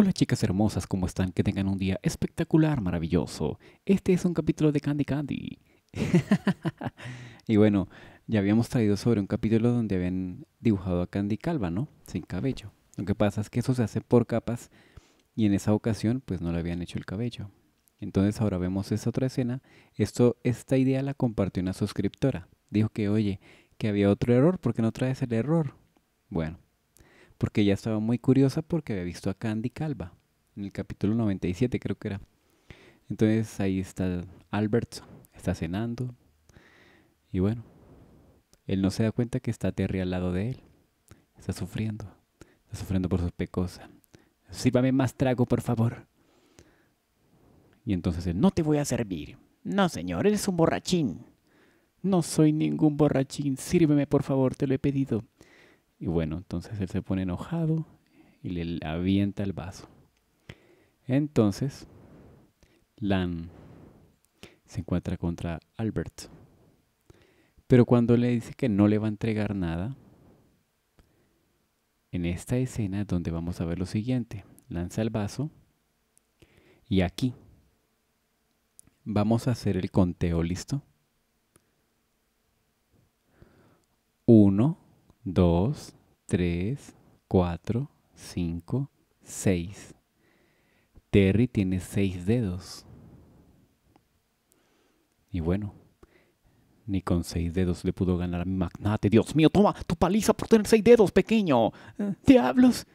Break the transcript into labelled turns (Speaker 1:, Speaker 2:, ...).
Speaker 1: Hola chicas hermosas, ¿cómo están? Que tengan un día espectacular, maravilloso. Este es un capítulo de Candy Candy. y bueno, ya habíamos traído sobre un capítulo donde habían dibujado a Candy calva, ¿no? Sin cabello. Lo que pasa es que eso se hace por capas y en esa ocasión pues no le habían hecho el cabello. Entonces ahora vemos esta otra escena. Esto, esta idea la compartió una suscriptora. Dijo que, oye, que había otro error, ¿por qué no traes el error? Bueno, porque ella estaba muy curiosa porque había visto a Candy Calva en el capítulo 97 creo que era. Entonces ahí está Albert, está cenando y bueno, él no se da cuenta que está Terry al lado de él, está sufriendo, está sufriendo por su pecosa. Sírvame más trago, por favor. Y entonces él, no te voy a servir. No, señor, eres un borrachín. No soy ningún borrachín, sírveme, por favor, te lo he pedido. Y bueno, entonces él se pone enojado y le avienta el vaso. Entonces, Lan se encuentra contra Albert. Pero cuando le dice que no le va a entregar nada, en esta escena es donde vamos a ver lo siguiente. Lanza el vaso y aquí vamos a hacer el conteo, ¿listo? uno Dos, tres, cuatro, cinco, seis. Terry tiene seis dedos. Y bueno, ni con seis dedos le pudo ganar a mi magnate. Dios mío, toma tu paliza por tener seis dedos, pequeño. Eh, diablos.